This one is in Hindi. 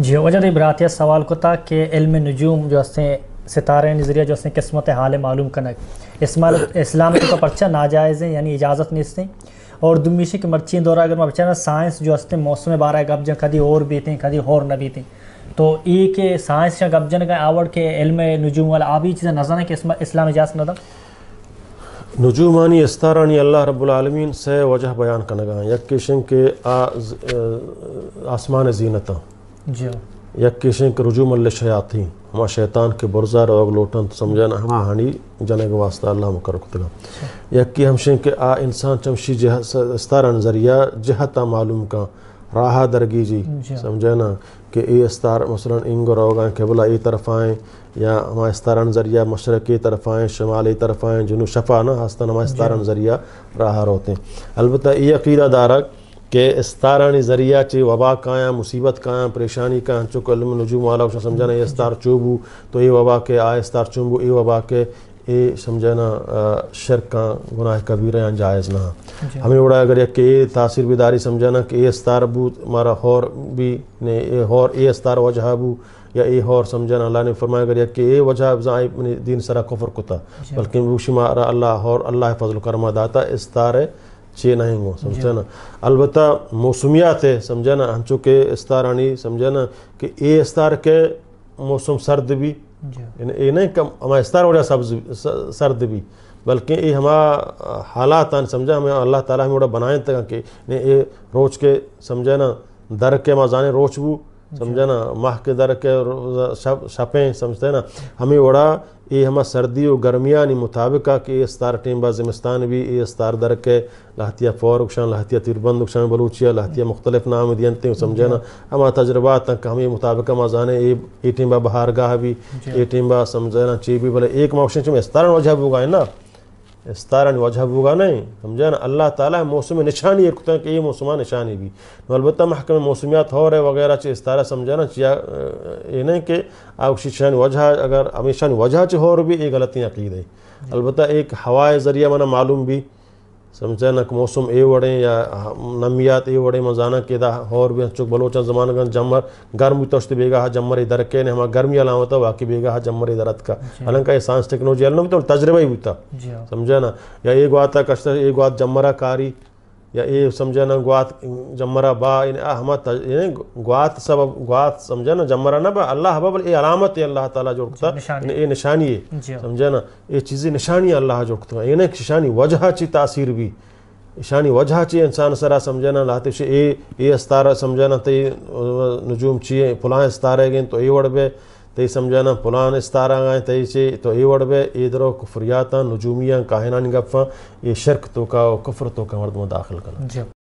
जी वजह यह सवाल को था कि इल्म नजूम जो से सितारे नज़रिया जो से किस्मत हाल मालूम कनक इसमाल इस्लाम का पर्चा नाजायज़ है यानी इजाज़त नहीं इसने और दुमिशी के मर्ची दौरा अगर मैं बचा साइंस जो हस्ते मौसम बारह गबजन कदी और भी थी कदी और न भी थी तो ये के साइंस या गबजन का आवड़ के इल्म नजूम वाला आ भी चीज़ें नजर कि इस्लाम इजाज़त न था नजूमानी इस्तारानी अल्लाह रब्लमीन से वजह बयान कनगा यक किशन के आसमान जीनता यकेशें रुजू मल्ल शयाती हमा शैतान के बुरजार और लोटन समझाना ना हाँ। हानि जने के वास्ता अल्लाह मुकर कुतगा अच्छा। यक्की हमशें के आ इंसान चमशी जस्तारन जरिया जहता मालूम का राह दरगी जी हाँ। ना कि ए स्तार मसलन गो रोगा केबला ए तरफ आए या हमारे नजरिया मशरक़ मशरक़ी तरफ शमाल शमाली तरफ आए जुनू शफा ना हस्तन हमारे स्तारन हाँ। नजरिया राह रोते अलबत् ये अकीदा दारक कि इस्तारानी ज़रिया चे वबा कायां मुसीबत कायां परेशानी कायां चुक नजूम वाला उसे समझाना ये इस्तार चोबू तो ये वबा के आ इस्तार चुंबू ये वबा के ये समझाना शर का गुनाह कबीर या जायज़ ना हमें उड़ा अगर कि ये तासीर बिदारी समझाना कि ये इस्तार बू मारा हौर भी ने हौर ये इस्तार बू या ए हौर समझाना अल्लाह ने फरमाया अगर कि ए वजह दिन सरा कुफर कुता बल्कि वो मारा अल्लाह हौर अल्लाह फजल करमा दाता इस्तार चे नाही हो समझा ना अलबत् मौसमियात है समझा ना हम चूँकि आनी समझा ना कि ए इस्तार के मौसम सर्द भी ये नहीं कम हमारा इस्तार हो जाए सब्ज सर्द भी बल्कि ये हमारा हालात समझा हमें अल्लाह ताला हमें बनाए तक कि ये रोज के समझा ना दर के जाने रोज वो समझा ना माह के दर के शप शपें समझते ना हमें वड़ा ये हमारा सर्दी और गर्मिया नहीं मुताबिक कि ये स्तार टीम बाजिमस्तान भी ये स्तार दर के लहतिया फौर उकशान लहतिया तिरबंद उकशान बलूचिया लहतिया मुख्तलिफ नाम थे समझे ना हमारा तजर्बा तक हम ये मुताबिक हम जाने ये ए टीम बहारगाह भी ए टीम समझे ना ची भी भले एक माशे में स्तार वजह भी उगाए ना इस्तारा वजहबूगा नहीं समझा ना अल्लाह ताला मौसम निशानी एक कि ये मौसम निशानी भी तो अलबत् महकम मौसमियात हो रहे वगैरह चे इस्तारा समझा ना ये नहीं कि आशीशान वजह अगर हमेशा वजह च हो रही ये गलती अकीद है अलबत् एक हवाए ज़रिया मना मालूम भी ना मौसम ए वड़े या नमियात ए वड़े मजाना केदा और भी चुक बलोचा जमानगंज जमर गर्म तोश्त बेगा हा जमर इधर के ने हमारा गर्मी अलाव था वाकई तो बेगा हा जमर इधर का हालांकि ये साइंस टेक्नोलॉजी अलग तो तजर्बा ही हुआ समझा ना या एक बात कष्ट एक बात जमरा कारी या ये समझे ना ग्वात जमरा बा इन अहमत ग्वात सब ग्वात समझे ना जमरा ना बा अल्लाह हबा बल ये अलामत है अल्लाह ताला जो रखता ये निशानी है समझे ना ये चीज़ें निशानी अल्लाह जो रखता ये ना निशानी वजह ची तासीर भी निशानी वजह ची इंसान सरा समझे ना लाते ये ये अस्तारा समझे ना तो ये नजूम ची फलाँ अस्तारे गए तो ये वड़बे तई सम्झाना पुलान इस्तारा गए तई चे तो ए वड़ बे ए दरो कुफरियाता नजूमिया काहिनान गफ़ा ये शर्क तो का और तो का मर्द में दाखिल करना